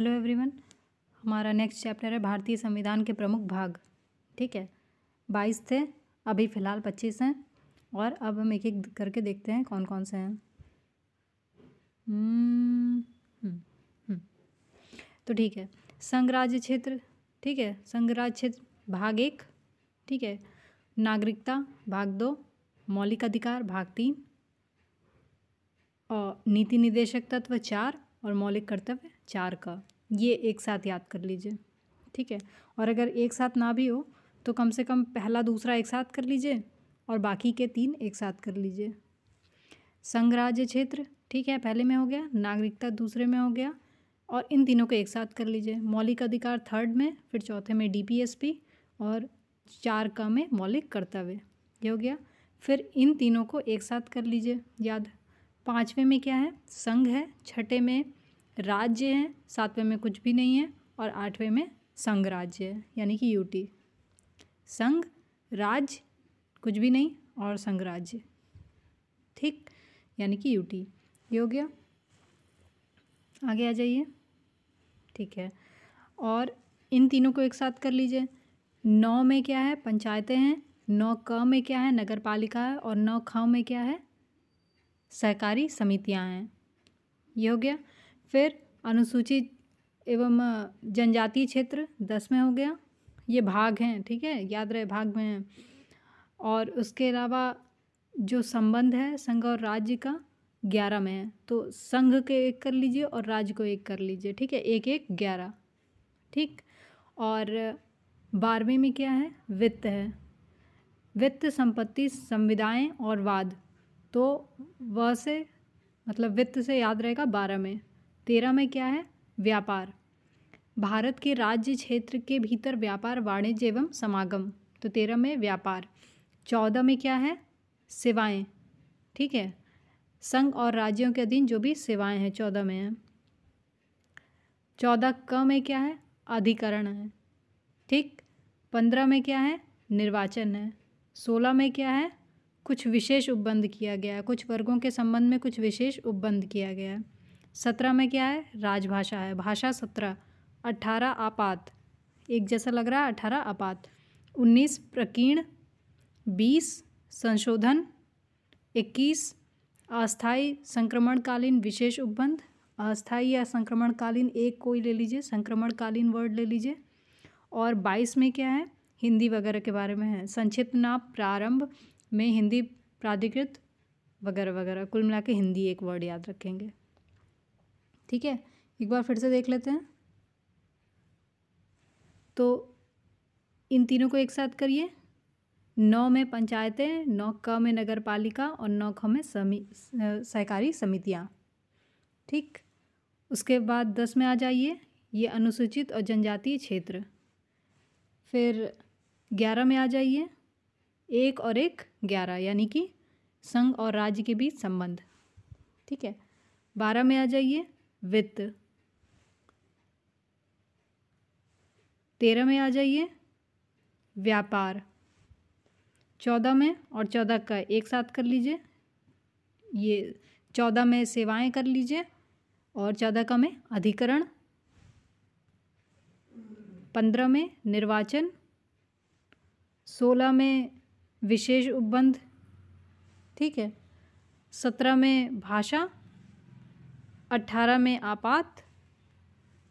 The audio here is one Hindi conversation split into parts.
हेलो एवरीवन हमारा नेक्स्ट चैप्टर है भारतीय संविधान के प्रमुख भाग ठीक है बाईस थे अभी फ़िलहाल पच्चीस हैं और अब हम एक एक करके देखते हैं कौन कौन से हैं हम्म, हम्म, हम्म। तो ठीक है संघराज्य क्षेत्र ठीक है संघराज्य क्षेत्र भाग एक ठीक है नागरिकता भाग दो मौलिक अधिकार भाग तीन और नीति निदेशक तत्व चार और मौलिक कर्तव्य चार का ये एक साथ याद कर लीजिए ठीक है और अगर एक साथ ना भी हो तो कम से कम पहला दूसरा एक साथ कर लीजिए और बाकी के तीन एक साथ कर लीजिए संघ राज्य क्षेत्र ठीक है पहले में हो गया नागरिकता दूसरे में हो गया और इन तीनों को एक साथ कर लीजिए मौलिक अधिकार थर्ड में फिर चौथे में डीपीएसपी और चार का में मौलिक कर्तव्य ये हो गया फिर इन तीनों को एक साथ कर लीजिए याद पाँचवें में क्या है संघ है छठे में राज्य हैं सातवें में कुछ भी नहीं है और आठवें में संघ राज्य है यानी कि यूटी संघ राज्य कुछ भी नहीं और संघ राज्य ठीक यानी कि यूटी ये हो गया आगे आ जाइए ठीक है और इन तीनों को एक साथ कर लीजिए नौ में क्या है पंचायतें हैं नौ क में क्या है नगर पालिका है और नौ ख में क्या है सहकारी समितियां हैं ये हो गया फिर अनुसूचित एवं जनजातीय क्षेत्र दस में हो गया ये भाग हैं ठीक है याद रहे भाग में हैं और उसके अलावा जो संबंध है संघ और राज्य का ग्यारह में है तो संघ के एक कर लीजिए और राज्य को एक कर लीजिए ठीक है एक एक ग्यारह ठीक और बारहवें में क्या है वित्त है वित्त संपत्ति संविदाएँ और वाद तो वह से मतलब वित्त से याद रहेगा बारह में तेरह में क्या है व्यापार भारत के राज्य क्षेत्र के भीतर व्यापार वाणिज्य एवं समागम तो तेरह में व्यापार चौदह में क्या है सेवाएं ठीक है संघ और राज्यों के अधीन जो भी सेवाएं हैं चौदह में हैं चौदह क में क्या है अधिकरण है ठीक पंद्रह में क्या है निर्वाचन है सोलह में क्या है कुछ विशेष उपबंध किया गया है कुछ वर्गों के संबंध में कुछ विशेष उपबंध किया गया है सत्रह में क्या है राजभाषा है भाषा सत्रह अट्ठारह आपात एक जैसा लग रहा है अठारह आपात उन्नीस प्रकीर्ण बीस संशोधन इक्कीस अस्थाई संक्रमणकालीन विशेष उपबंध अस्थाई या संक्रमणकालीन एक कोई ले लीजिए संक्रमणकालीन वर्ड ले लीजिए और बाईस में क्या है हिंदी वगैरह के बारे में है संक्षिप्त ना प्रारंभ में हिंदी प्राधिकृत वगैरह वगैरह कुल मिला के हिंदी एक वर्ड याद रखेंगे ठीक है एक बार फिर से देख लेते हैं तो इन तीनों को एक साथ करिए नौ में पंचायतें नौ क में नगर पालिका और नौ ख में समी सहकारी समितियाँ ठीक उसके बाद दस में आ जाइए ये अनुसूचित और जनजातीय क्षेत्र फिर ग्यारह में आ जाइए एक और एक ग्यारह यानी कि संघ और राज्य के बीच संबंध ठीक है बारह में आ जाइए विथ तेरह में आ जाइए व्यापार चौदह में और चौदह का एक साथ कर लीजिए ये चौदह में सेवाएं कर लीजिए और चौदह का में अधिकरण पंद्रह में निर्वाचन सोलह में विशेष उपबंध ठीक है सत्रह में भाषा अट्ठारह में आपात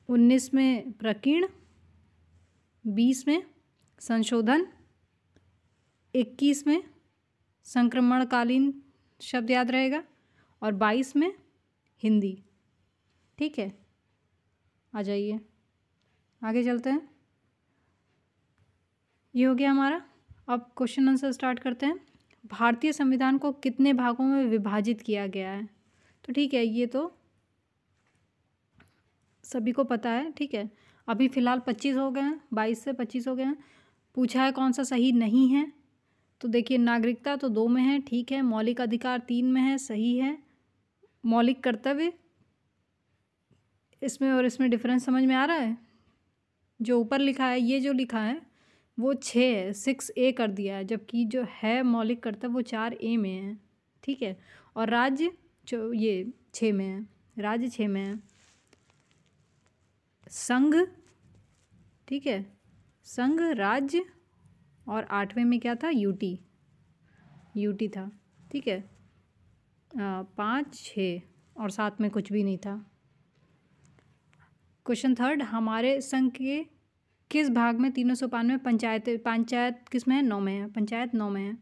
उन्नीस में प्रकीर्ण बीस में संशोधन इक्कीस में संक्रमणकालीन शब्द याद रहेगा और बाईस में हिंदी ठीक है आ जाइए आगे चलते हैं ये हो गया हमारा अब क्वेश्चन आंसर स्टार्ट करते हैं भारतीय संविधान को कितने भागों में विभाजित किया गया है तो ठीक है ये तो सभी को पता है ठीक है अभी फ़िलहाल पच्चीस हो गए हैं बाईस से पच्चीस हो गए हैं पूछा है कौन सा सही नहीं है तो देखिए नागरिकता तो दो में है ठीक है मौलिक अधिकार तीन में है सही है मौलिक कर्तव्य इसमें और इसमें डिफरेंस समझ में आ रहा है जो ऊपर लिखा है ये जो लिखा है वो छः है सिक्स ए कर दिया है जबकि जो है मौलिक कर्तव्य वो चार ए में है ठीक है और राज्य जो ये छः में है राज्य छः में है संघ ठीक है संघ राज्य और आठवें में क्या था यूटी यूटी था ठीक है पाँच छः और सात में कुछ भी नहीं था क्वेश्चन थर्ड हमारे संघ के किस भाग में तीनों सौ बानवे पंचायत पंचायत किस में है नौ में है पंचायत नौ में है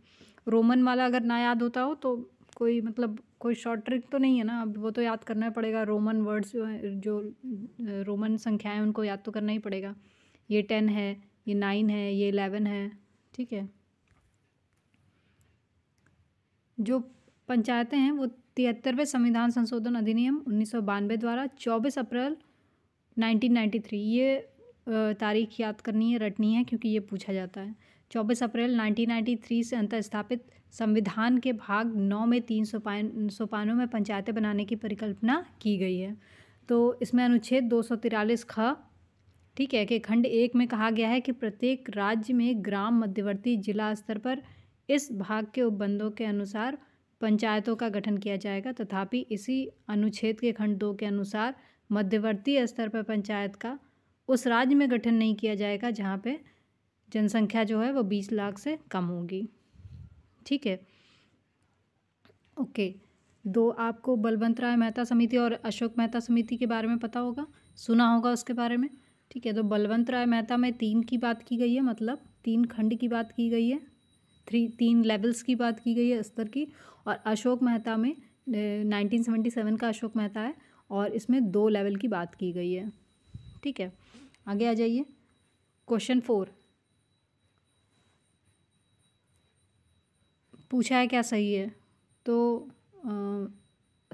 रोमन वाला अगर ना याद होता हो तो कोई मतलब कोई शॉर्ट ट्रिक तो नहीं है ना अब वो तो याद करना पड़ेगा रोमन वर्ड्स जो हैं जो रोमन संख्याएं उनको याद तो करना ही पड़ेगा ये टेन है ये नाइन है ये इलेवन है ठीक है जो पंचायतें हैं वो तिहत्तरवें संविधान संशोधन अधिनियम उन्नीस द्वारा चौबीस अप्रैल 1993 ये तारीख याद करनी है रटनी है क्योंकि ये पूछा जाता है चौबीस अप्रैल 1993 से अंतर स्थापित संविधान के भाग नौ में तीन सोपान सोपानों में पंचायतें बनाने की परिकल्पना की गई है तो इसमें अनुच्छेद दो सौ तिरालीस ख ठीक है कि खंड एक में कहा गया है कि प्रत्येक राज्य में ग्राम मध्यवर्ती जिला स्तर पर इस भाग के उपबंधों के अनुसार पंचायतों का गठन किया जाएगा तथापि इसी अनुच्छेद के खंड दो के अनुसार मध्यवर्ती स्तर पर पंचायत का उस राज्य में गठन नहीं किया जाएगा जहाँ पे जनसंख्या जो है वो बीस लाख से कम होगी ठीक है ओके दो आपको बलवंत राय मेहता समिति और अशोक मेहता समिति के बारे में पता होगा सुना होगा उसके बारे में ठीक है तो बलवंत राय मेहता में तीन की बात की गई है मतलब तीन खंड की बात की गई है थ्री तीन लेवल्स की बात की गई है स्तर की और अशोक मेहता में नाइनटीन सेवेंटी सेवन का अशोक मेहता है और इसमें दो लेवल की बात की गई है ठीक है आगे आ जाइए क्वेश्चन फोर पूछा है क्या सही है तो आ,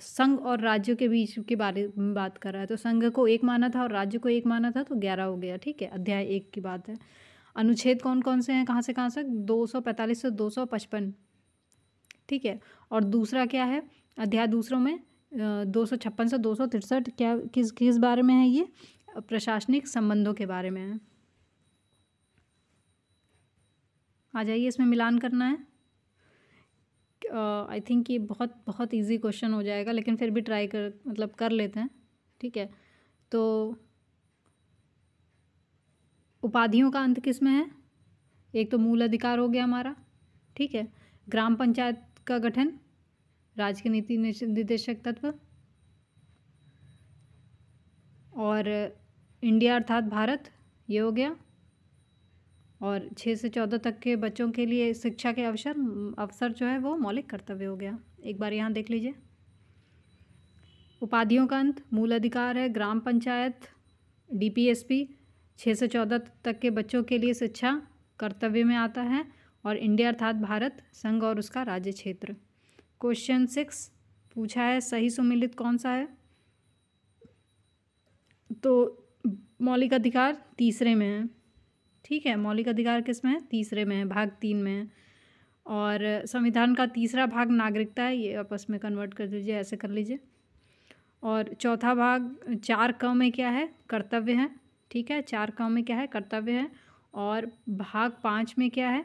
संघ और राज्य के बीच के बारे में बात कर रहा है तो संघ को एक माना था और राज्य को एक माना था तो ग्यारह हो गया ठीक है अध्याय एक की बात है अनुच्छेद कौन कौन से हैं कहाँ से कहाँ से दो सौ पैंतालीस से दो सौ पचपन ठीक है और दूसरा क्या है अध्याय दूसरों में दो सौ छप्पन से दो सौ तिरसठ क्या किस किस बारे में है ये प्रशासनिक संबंधों के बारे में है आ जाइए इसमें मिलान करना है आई uh, थिंक ये बहुत बहुत इजी क्वेश्चन हो जाएगा लेकिन फिर भी ट्राई कर मतलब कर लेते हैं ठीक है तो उपाधियों का अंत किस में है एक तो मूल अधिकार हो गया हमारा ठीक है ग्राम पंचायत का गठन राज्य के नीति निर्देशक तत्व और इंडिया अर्थात भारत ये हो गया और छः से चौदह तक के बच्चों के लिए शिक्षा के अवसर अवसर जो है वो मौलिक कर्तव्य हो गया एक बार यहाँ देख लीजिए उपाधियों का अंत मूल अधिकार है ग्राम पंचायत डीपीएसपी छः से चौदह तक के बच्चों के लिए शिक्षा कर्तव्य में आता है और इंडिया अर्थात भारत संघ और उसका राज्य क्षेत्र क्वेश्चन सिक्स पूछा है सही सुमिलित कौन सा है तो मौलिक अधिकार तीसरे में है ठीक है मौलिक अधिकार किस में है तीसरे में है भाग तीन में है और संविधान का तीसरा भाग नागरिकता है ये आपस में कन्वर्ट कर दीजिए ऐसे कर लीजिए और चौथा भाग चार क में क्या है कर्तव्य है ठीक है चार क में क्या है कर्तव्य है और भाग पाँच में क्या है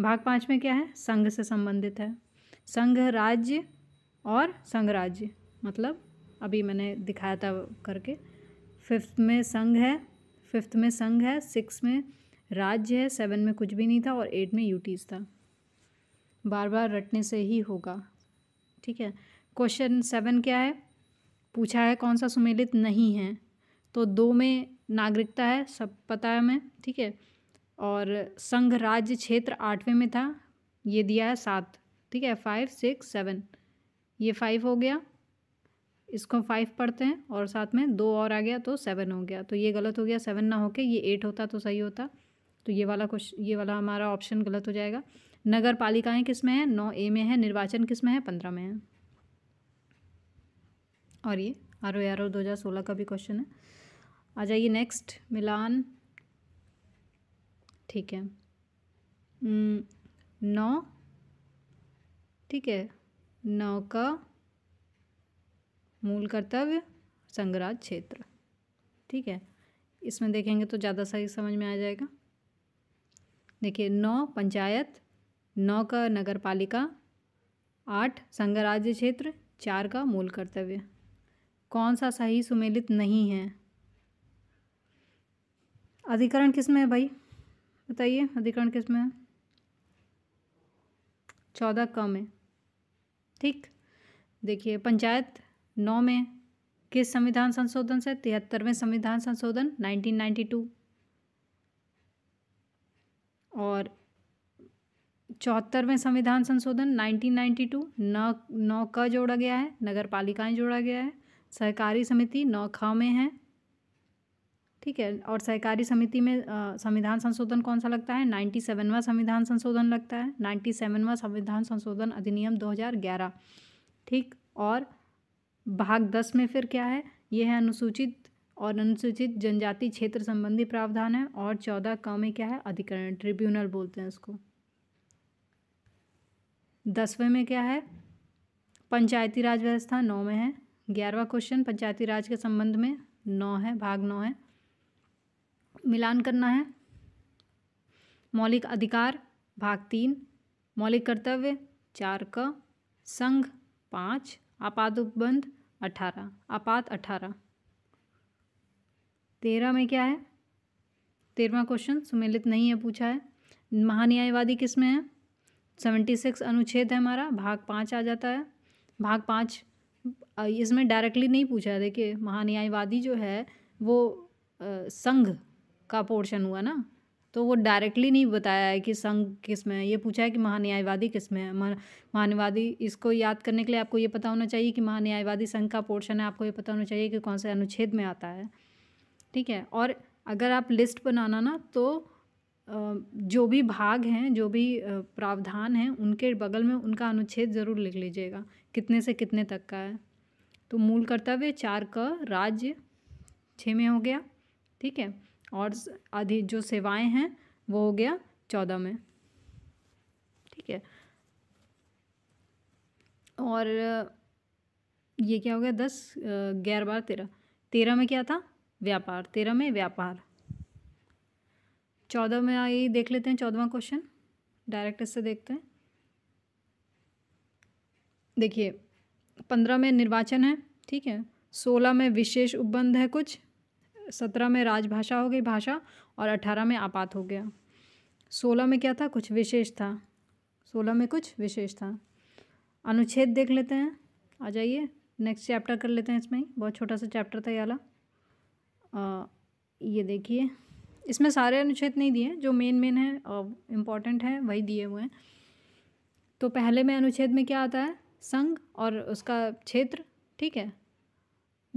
भाग पाँच में क्या है संघ से संबंधित है संघ राज्य और संघ राज्य मतलब अभी मैंने दिखाया था करके फिफ्थ में संघ है फिफ्थ में संघ है सिक्स में राज्य है सेवन में कुछ भी नहीं था और एट में यूटीज था बार बार रटने से ही होगा ठीक है क्वेश्चन सेवन क्या है पूछा है कौन सा सुमेलित नहीं है तो दो में नागरिकता है सब पता है हमें ठीक है और संघ राज्य क्षेत्र आठवें में था ये दिया है सात ठीक है फाइव सिक्स सेवन ये फाइव हो गया इसको फाइव पढ़ते हैं और साथ में दो और आ गया तो सेवन हो गया तो ये गलत हो गया सेवन ना होके ये एट होता तो सही होता तो ये वाला कुछ ये वाला हमारा ऑप्शन गलत हो जाएगा नगर पालिकाएँ किस में हैं नौ ए में है निर्वाचन किस में है पंद्रह में है और ये आर ओ आर ओ दो हज़ार सोलह का भी क्वेश्चन है आ जाइए नेक्स्ट मिलान ठीक है नौ ठीक है नौ का मूल कर्तव्य संग्राज क्षेत्र ठीक है इसमें देखेंगे तो ज़्यादा सही समझ में आ जाएगा देखिए नौ पंचायत नौ का नगर पालिका आठ संगराज्य क्षेत्र चार का मूल कर्तव्य कौन सा सही सुमेलित नहीं है अधिकरण किस में है भाई बताइए अधिकरण किस में है चौदह कम है ठीक देखिए पंचायत नौ में किस संविधान संशोधन से तिहत्तरवें संविधान संशोधन नाइन्टी टू और चौहत्तरवें संविधान संशोधन टू नौ नौ क जोड़ा गया है नगर पालिकाएँ जोड़ा गया है सहकारी समिति नौ ख में है ठीक है और सहकारी समिति में संविधान संशोधन कौन सा लगता है नाइन्टी सेवनवा संविधान संशोधन लगता है नाइन्टी सेवनवा संविधान संशोधन अधिनियम दो हज़ार ग्यारह ठीक और भाग दस में फिर क्या है ये है अनुसूचित और अनुसूचित जनजाति क्षेत्र संबंधी प्रावधान है और चौदह क में क्या है अधिकरण ट्रिब्यूनल बोलते हैं उसको दसवें में क्या है पंचायती राज व्यवस्था नौ में है ग्यारहवा क्वेश्चन पंचायती राज के संबंध में नौ है भाग नौ है मिलान करना है मौलिक अधिकार भाग तीन मौलिक कर्तव्य चार क संघ पाँच आपात उपबंध अठारह आपात अठारह तेरह में क्या है तेरहवा क्वेश्चन सुमेलित नहीं है पूछा है महान्यायवादी किस में है सेवेंटी सिक्स अनुच्छेद है हमारा भाग पाँच आ जाता है भाग पाँच इसमें डायरेक्टली नहीं पूछा है देखिए महान्यायवादी जो है वो संघ का पोर्शन हुआ ना तो वो डायरेक्टली नहीं बताया है कि संघ किस में है ये पूछा है कि महान्यायवादी किस में है महान्यायवादी इसको याद करने के लिए आपको ये पता होना चाहिए कि महान्यायवादी संघ का पोर्शन है आपको ये पता होना चाहिए कि कौन से अनुच्छेद में आता है ठीक है और अगर आप लिस्ट बनाना ना तो जो भी भाग हैं जो भी प्रावधान हैं उनके बगल में उनका अनुच्छेद ज़रूर लिख लीजिएगा कितने से कितने तक का है तो मूल कर्तव्य चार का राज्य छः में हो गया ठीक है और आधी जो सेवाएं हैं वो हो गया चौदह में ठीक है और ये क्या हो गया दस ग्यारह बार तेरह तेरह में क्या था व्यापार तेरह में व्यापार चौदह में आई देख लेते हैं चौदवा क्वेश्चन डायरेक्ट इससे देखते हैं देखिए पंद्रह में निर्वाचन है ठीक है सोलह में विशेष उपबंध है कुछ सत्रह में राजभाषा हो गई भाषा और अठारह में आपात हो गया सोलह में क्या था कुछ विशेष था सोलह में कुछ विशेष था अनुच्छेद देख लेते हैं आ जाइए नेक्स्ट चैप्टर कर लेते हैं इसमें बहुत छोटा सा चैप्टर था यहाँ ये देखिए इसमें सारे अनुच्छेद नहीं दिए जो मेन मेन है इम्पॉर्टेंट है वही दिए हुए हैं तो पहले में अनुच्छेद में क्या आता है संघ और उसका क्षेत्र ठीक है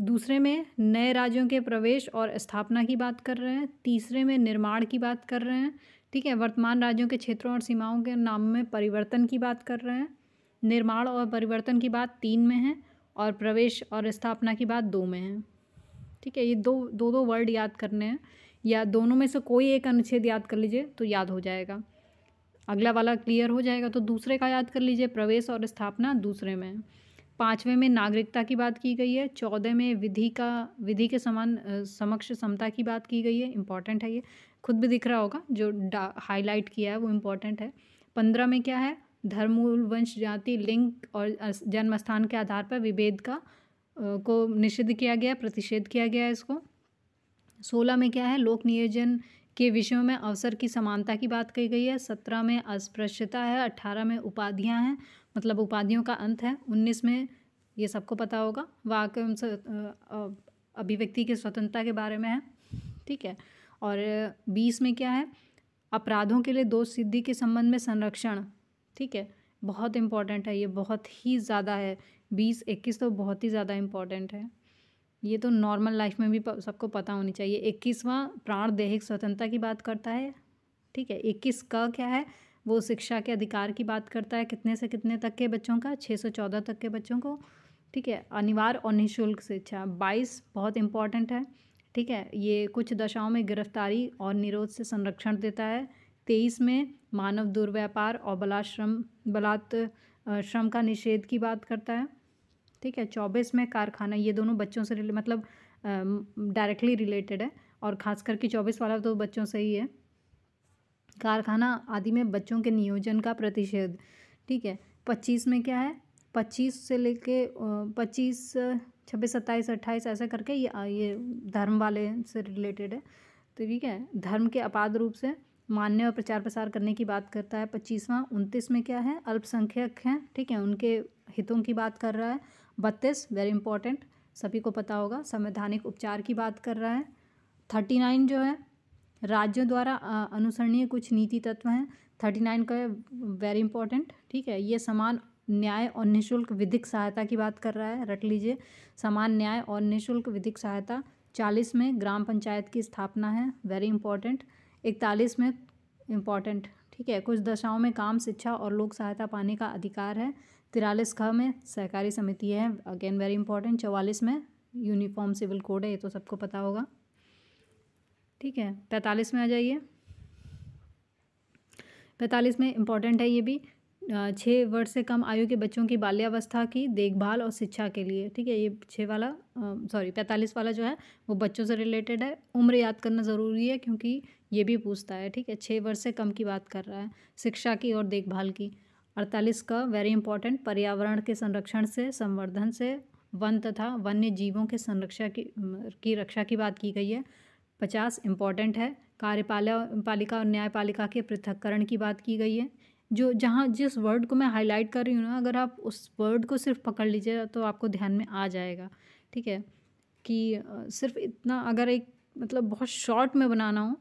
दूसरे में नए राज्यों के प्रवेश और स्थापना की बात कर रहे हैं तीसरे में निर्माण की बात कर रहे हैं ठीक है वर्तमान राज्यों के क्षेत्रों और सीमाओं के नाम में परिवर्तन की बात कर रहे हैं निर्माण और परिवर्तन की बात तीन में है और प्रवेश और स्थापना की बात दो में है ठीक है ये दो दो दो वर्ड याद करने हैं या दोनों में से कोई एक अनुच्छेद याद कर लीजिए तो याद हो जाएगा अगला वाला क्लियर हो जाएगा तो दूसरे का याद कर लीजिए प्रवेश और स्थापना दूसरे में पाँचवें में नागरिकता की बात की गई है चौदह में विधि का विधि के समान समक्ष समता की बात की गई है इम्पॉर्टेंट है ये खुद भी दिख रहा होगा जो हाईलाइट किया है वो इम्पॉर्टेंट है पंद्रह में क्या है धर्म मूल वंश जाति लिंग और जन्म स्थान के आधार पर विभेद का को निषिद्ध किया गया प्रतिषेध किया गया है इसको सोलह में क्या है लोक नियोजन के विषयों में अवसर की समानता की बात कही गई है सत्रह में अस्पृश्यता है अट्ठारह में उपाधियां हैं मतलब उपाधियों का अंत है उन्नीस में ये सबको पता होगा वाक एवं अभिव्यक्ति की स्वतंत्रता के बारे में है ठीक है और बीस में क्या है अपराधों के लिए दो सिद्धि के संबंध में संरक्षण ठीक है बहुत इम्पॉर्टेंट है ये बहुत ही ज़्यादा है बीस इक्कीस तो बहुत ही ज़्यादा इम्पॉर्टेंट है ये तो नॉर्मल लाइफ में भी सबको पता होनी चाहिए इक्कीसवां प्राण दैहिक स्वतंत्रता की बात करता है ठीक है इक्कीस का क्या है वो शिक्षा के अधिकार की बात करता है कितने से कितने तक के बच्चों का छः सौ चौदह तक के बच्चों को ठीक है अनिवार्य और निःशुल्क शिक्षा बाईस बहुत इम्पॉर्टेंट है ठीक है ये कुछ दशाओं में गिरफ्तारी और निरोध से संरक्षण देता है तेईस में मानव दुर्व्यापार और बलाश्रम बलात् श्रम का निषेध की बात करता है ठीक है चौबीस में कारखाना ये दोनों बच्चों से मतलब डायरेक्टली रिलेटेड है और ख़ास करके चौबीस वाला तो बच्चों से ही है कारखाना आदि में बच्चों के नियोजन का प्रतिषेध ठीक है पच्चीस में क्या है पच्चीस से लेके पच्चीस छब्बीस सत्ताईस अट्ठाईस ऐसा करके ये ये धर्म वाले से रिलेटेड है तो ठीक है धर्म के अपाध रूप से मान्य और प्रचार प्रसार करने की बात करता है पच्चीसवां उनतीस में क्या है अल्पसंख्यक हैं ठीक है उनके हितों की बात कर रहा है बत्तीस वेरी इंपॉर्टेंट सभी को पता होगा संवैधानिक उपचार की बात कर रहा है थर्टी नाइन जो है राज्यों द्वारा अनुसरणीय कुछ नीति तत्व हैं थर्टी नाइन का वेरी इंपॉर्टेंट ठीक है ये समान न्याय और निःशुल्क विधिक सहायता की बात कर रहा है रट लीजिए समान न्याय और निःशुल्क विधिक सहायता चालीस में ग्राम पंचायत की स्थापना है वेरी इंपॉर्टेंट इकतालीस में इम्पॉर्टेंट ठीक है कुछ दशाओं में काम शिक्षा और लोक सहायता पाने का अधिकार है तिरालीस ख में सहकारी समिति है अगेन वेरी इंपॉर्टेंट चवालीस में यूनिफॉर्म सिविल कोड है ये तो सबको पता होगा ठीक है पैंतालीस में आ जाइए पैंतालीस में इम्पॉर्टेंट है ये भी छः वर्ष से कम आयु के बच्चों की बाल्यावस्था की देखभाल और शिक्षा के लिए ठीक है ये छः वाला सॉरी पैंतालीस वाला जो है वो बच्चों से रिलेटेड है उम्र याद करना ज़रूरी है क्योंकि ये भी पूछता है ठीक है छः वर्ष से कम की बात कर रहा है शिक्षा की और देखभाल की अड़तालीस का वेरी इंपॉर्टेंट पर्यावरण के संरक्षण से संवर्धन से वन तथा वन्य जीवों के संरक्षा की की रक्षा की बात की गई है पचास इम्पॉर्टेंट है कार्यपालिका पालिका और न्यायपालिका के पृथककरण की बात की गई है जो जहाँ जिस वर्ड को मैं हाईलाइट कर रही हूँ ना अगर आप उस वर्ड को सिर्फ पकड़ लीजिए तो आपको ध्यान में आ जाएगा ठीक है कि सिर्फ इतना अगर एक मतलब बहुत शॉर्ट में बनाना हो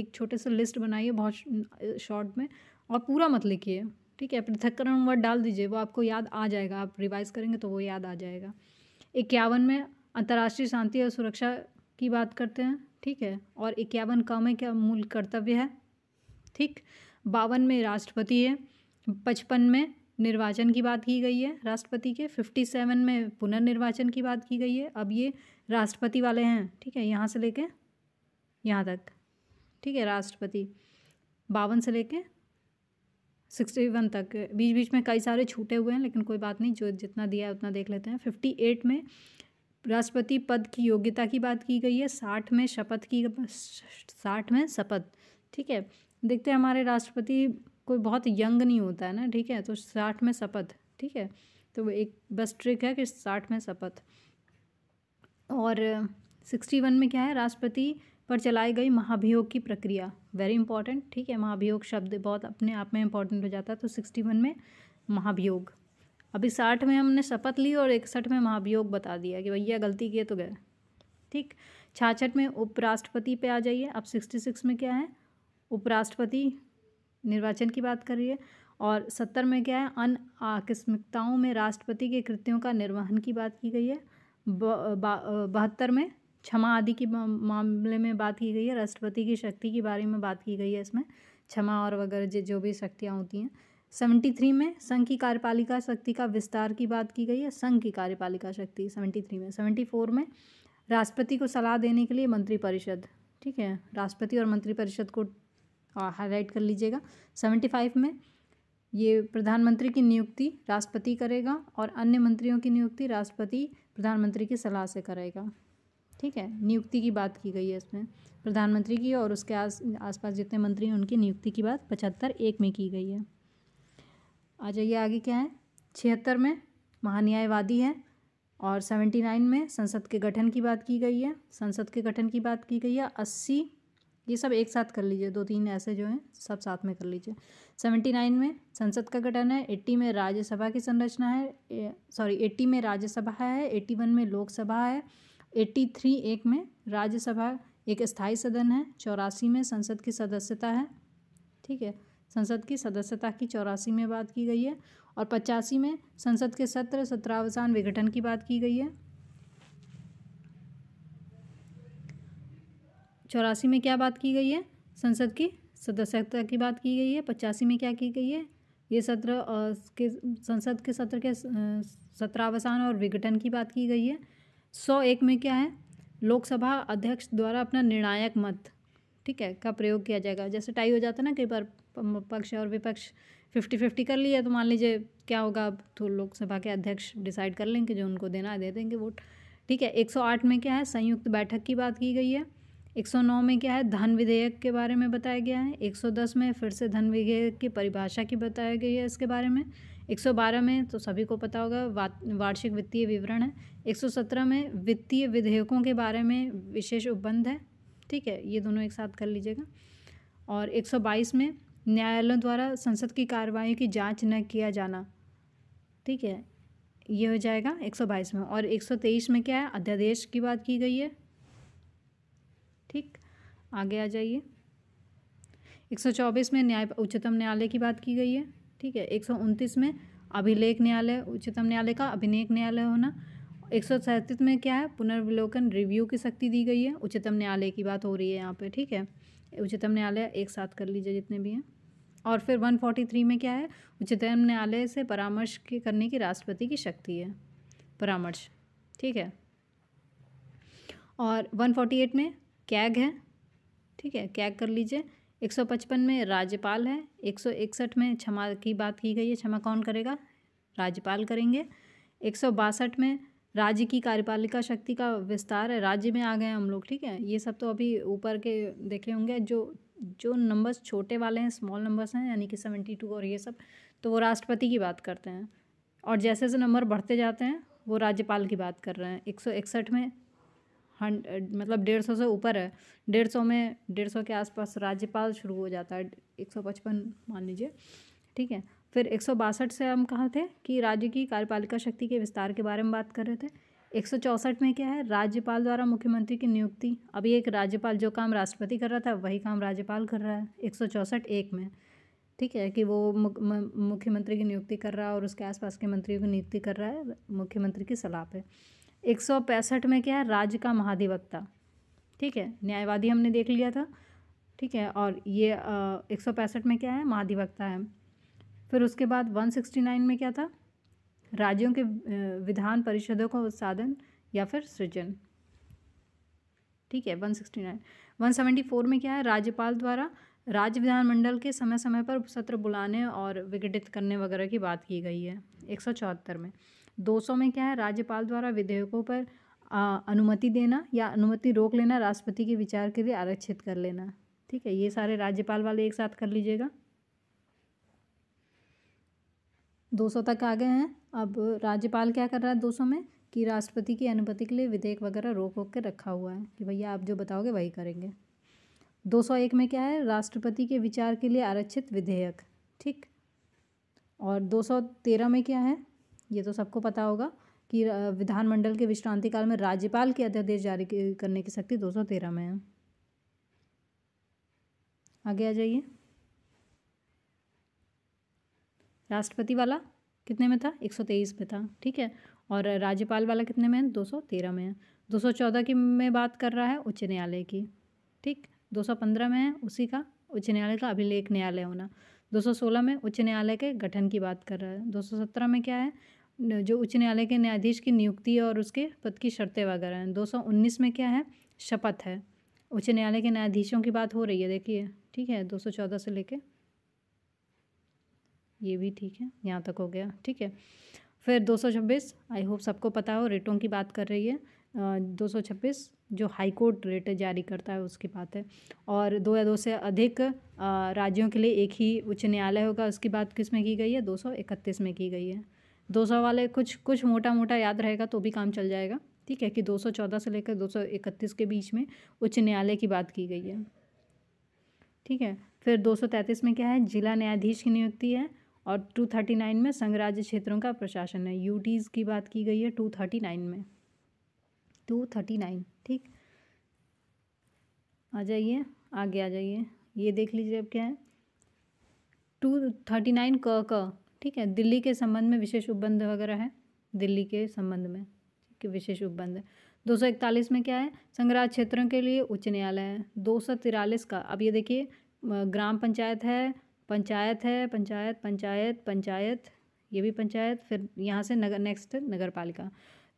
एक छोटे से लिस्ट बनाइए बहुत शॉर्ट में और पूरा मत लिखिए ठीक है पृथककरण वर्ड डाल दीजिए वो आपको याद आ जाएगा आप रिवाइज करेंगे तो वो याद आ जाएगा इक्यावन में अंतर्राष्ट्रीय शांति और सुरक्षा की बात करते हैं ठीक है और इक्यावन का में क्या मूल कर्तव्य है ठीक बावन में राष्ट्रपति है पचपन में निर्वाचन की बात की गई है राष्ट्रपति के फिफ्टी सेवन में पुनर्निर्वाचन की बात की गई है अब ये राष्ट्रपति वाले हैं ठीक है यहाँ से लेके यहाँ तक ठीक है राष्ट्रपति बावन से लेके सिक्सटी वन तक बीच बीच में कई सारे छूटे हुए हैं लेकिन कोई बात नहीं जो जितना दिया है उतना देख लेते हैं फिफ्टी एट में राष्ट्रपति पद की योग्यता की बात की गई है साठ में शपथ की साठ में शपथ ठीक है देखते हैं हमारे राष्ट्रपति कोई बहुत यंग नहीं होता है ना ठीक है तो साठ में शपथ ठीक है तो एक बस ट्रिक है कि साठ में शपथ और सिक्सटी वन में क्या है राष्ट्रपति पर चलाई गई महाभियोग की प्रक्रिया वेरी इंपॉर्टेंट ठीक है महाभियोग शब्द बहुत अपने आप में इंपॉर्टेंट हो जाता है तो सिक्सटी वन में महाभियोग अभी साठ में हमने शपथ ली और इकसठ में महाभियोग बता दिया कि भैया गलती किए तो गए ठीक छाछठ में उपराष्ट्रपति पे आ जाइए अब सिक्सटी सिक्स में क्या है उपराष्ट्रपति निर्वाचन की बात कर रही है और सत्तर में क्या है अन आकस्मिकताओं में राष्ट्रपति के कृत्यों का निर्वहन की बात की गई है बहत्तर में क्षमा आदि की मामले में बात की गई है राष्ट्रपति की शक्ति के बारे में बात की गई है इसमें क्षमा और वगैरह जो भी शक्तियाँ होती हैं सेवेंटी थ्री में संघ की कार्यपालिका शक्ति का विस्तार की बात की गई है संघ की कार्यपालिका शक्ति सेवेंटी थ्री में सेवेंटी फोर में राष्ट्रपति को सलाह देने के लिए मंत्रिपरिषद ठीक है राष्ट्रपति और मंत्रिपरिषद को हाईलाइट कर लीजिएगा सेवेंटी फाइव में ये प्रधानमंत्री की नियुक्ति राष्ट्रपति करेगा और अन्य मंत्रियों की नियुक्ति राष्ट्रपति प्रधानमंत्री की सलाह से करेगा ठीक है नियुक्ति की बात की गई है इसमें प्रधानमंत्री की और उसके आस आसपास जितने मंत्री हैं उनकी नियुक्ति की बात पचहत्तर एक में की गई है आ जाइए आगे क्या है छिहत्तर में महान्यायवादी है और सेवेंटी नाइन में संसद के गठन की बात की गई है संसद के गठन की बात की गई है अस्सी ये सब एक साथ कर लीजिए दो तीन ऐसे जो हैं सब साथ में कर लीजिए सेवेंटी नाइन में संसद का गठन है एट्टी में राज्यसभा की संरचना है सॉरी एट्टी में राज्यसभा है एट्टी वन में लोकसभा है एट्टी थ्री एक में राज्यसभा एक स्थायी सदन है चौरासी में संसद की सदस्यता है ठीक है संसद की सदस्यता की चौरासी में बात की गई है और पचासी में संसद के सत्र सत्रावसान विघटन की बात की गई है चौरासी में क्या बात की गई है संसद की सदस्यता की बात की गई है पचासी में क्या की गई है ये सत्र के संसद के सत्र के सत्रावसान और विघटन की बात की गई है सौ एक में क्या है लोकसभा अध्यक्ष द्वारा अपना निर्णायक मत ठीक है का प्रयोग किया जाएगा जैसे टाई हो जाता है ना कई बार पक्ष और विपक्ष फिफ्टी फिफ्टी कर लिया तो मान लीजिए क्या होगा अब तो लोकसभा के अध्यक्ष डिसाइड कर लेंगे जो उनको देना दे देंगे वोट ठीक है 108 में क्या है संयुक्त बैठक की बात की गई है 109 में क्या है धन विधेयक के बारे में बताया गया है 110 में फिर से धन विधेयक की परिभाषा की बताया गई है इसके बारे में 112 में तो सभी को पता होगा वार्षिक वित्तीय विवरण है 117 में वित्तीय विधेयकों के बारे में विशेष उपबंध है ठीक है ये दोनों एक साथ कर लीजिएगा और 122 में न्यायालयों द्वारा संसद की कार्रवाई की जांच न किया जाना ठीक है ये हो जाएगा एक सौ बाईस में और एक सौ तेईस में क्या है अध्यादेश की बात की गई है ठीक आगे आ जाइए एक सौ चौबीस में न्याय उच्चतम न्यायालय की बात की गई है ठीक है एक सौ उनतीस में अभिलेख न्यायालय उच्चतम न्यायालय का अभिलेख न्यायालय होना एक सौ सैंतीस में क्या है पुनर्विलोकन रिव्यू की शक्ति दी गई है उच्चतम न्यायालय की बात हो रही है यहाँ पर ठीक है उच्चतम न्यायालय एक साथ कर लीजिए जितने भी हैं और फिर 143 में क्या है उच्चतम न्यायालय से परामर्श के करने की राष्ट्रपति की शक्ति है परामर्श ठीक है और 148 में कैग है ठीक है कैग कर लीजिए 155 में राज्यपाल है 161 में क्षमा की बात की गई है क्षमा कौन करेगा राज्यपाल करेंगे एक में राज्य की कार्यपालिका शक्ति का विस्तार है राज्य में आ गए हम लोग ठीक है ये सब तो अभी ऊपर के देखे होंगे जो जो नंबर्स छोटे वाले हैं स्मॉल नंबर्स हैं यानी कि सेवेंटी टू और ये सब तो वो राष्ट्रपति की बात करते हैं और जैसे जैसे नंबर बढ़ते जाते हैं वो राज्यपाल की बात कर रहे हैं एक सौ इकसठ में हंड मतलब डेढ़ सौ से ऊपर है डेढ़ सौ में डेढ़ सौ के आसपास राज्यपाल शुरू हो जाता है एक सौ पचपन मान लीजिए ठीक है फिर एक सौ बासठ से हम कहाँ थे कि राज्य की कार्यपालिका शक्ति के विस्तार के बारे में बात कर रहे थे एक सौ चौसठ में क्या है राज्यपाल द्वारा मुख्यमंत्री की नियुक्ति अभी एक राज्यपाल जो काम राष्ट्रपति कर रहा था वही काम राज्यपाल कर रहा है एक सौ चौसठ एक में ठीक है कि वो मुख्यमंत्री की नियुक्ति कर रहा है और उसके आसपास के मंत्रियों की नियुक्ति कर रहा है मुख्यमंत्री की सलाह पे एक सौ पैंसठ में क्या है राज्य का महाधिवक्ता ठीक है न्यायवादी हमने देख लिया था ठीक है और ये एक सौ पैंसठ में क्या है महाधिवक्ता है फिर उसके बाद वन सिक्सटी नाइन में क्या था राज्यों के विधान परिषदों का उत्साधन या फिर सृजन ठीक है one sixty nine one seventy four में क्या है राज्यपाल द्वारा राज्य विधानमंडल के समय समय पर सत्र बुलाने और विघटित करने वगैरह की बात की गई है एक सौ चौहत्तर में दो सौ में क्या है राज्यपाल द्वारा विधेयकों पर अनुमति देना या अनुमति रोक लेना राष्ट्रपति के विचार के लिए आरक्षित कर लेना ठीक है ये सारे राज्यपाल वाले एक साथ कर लीजिएगा दो सौ तक आ गए हैं अब राज्यपाल क्या कर रहा है दोषों में कि राष्ट्रपति की अनुमति के लिए विधेयक वगैरह रोक रोक के रखा हुआ है कि भैया आप जो बताओगे वही करेंगे 201 में क्या है राष्ट्रपति के विचार के लिए आरक्षित विधेयक ठीक और 213 में क्या है ये तो सबको पता होगा कि विधानमंडल के विश्रांति काल में राज्यपाल के अध्यादेश जारी करने की शक्ति तेरह में है आगे आ जाइए राष्ट्रपति वाला कितने में था एक सौ तेईस में था ठीक है और राज्यपाल वाला कितने में है दो सौ तेरह में है दो सौ चौदह की में बात कर रहा है उच्च न्यायालय की ठीक दो सौ पंद्रह में है उसी का उच्च न्यायालय का अभिलेख न्यायालय होना दो सौ सोलह में उच्च न्यायालय के गठन की बात कर रहा है दो सौ सत्रह में क्या है जो उच्च न्यायालय के न्यायाधीश की नियुक्ति और उसके पद की शर्तें वगैरह हैं दो सौ उन्नीस में क्या है शपथ है उच्च न्यायालय के न्यायाधीशों की बात हो रही है देखिए ठीक है दो सौ चौदह से लेके ये भी ठीक है यहाँ तक हो गया ठीक है फिर दो सौ छब्बीस आई होप सबको पता हो रेटों की बात कर रही है दो सौ छब्बीस जो हाई कोर्ट रेट जारी करता है उसकी बात है और दो या दो से अधिक राज्यों के लिए एक ही उच्च न्यायालय होगा उसकी बात किस में की गई है दो सौ इकतीस में की गई है दो सौ वाले कुछ कुछ मोटा मोटा याद रहेगा तो भी काम चल जाएगा ठीक है कि दो सौ चौदह से लेकर दो सौ इकतीस के बीच में उच्च न्यायालय की बात की गई है ठीक है फिर दो सौ तैंतीस में क्या है जिला न्यायाधीश की नियुक्ति है और 239 में संघराज्य क्षेत्रों का प्रशासन है यूटीज़ की बात की गई है 239 में 239 ठीक आ जाइए आगे आ जाइए ये देख लीजिए अब क्या है टू थर्टी नाइन क क ठीक है दिल्ली के संबंध में विशेष उपबंध वगैरह है दिल्ली के संबंध में ठीक है विशेष उपबंध दो सौ इकतालीस में क्या है संग्रह क्षेत्रों के लिए उच्च न्यायालय है दो सौ तिरालीस का अब ये देखिए ग्राम पंचायत है पंचायत है पंचायत पंचायत पंचायत ये भी पंचायत फिर यहाँ से नगर नेक्स्ट नगर पालिका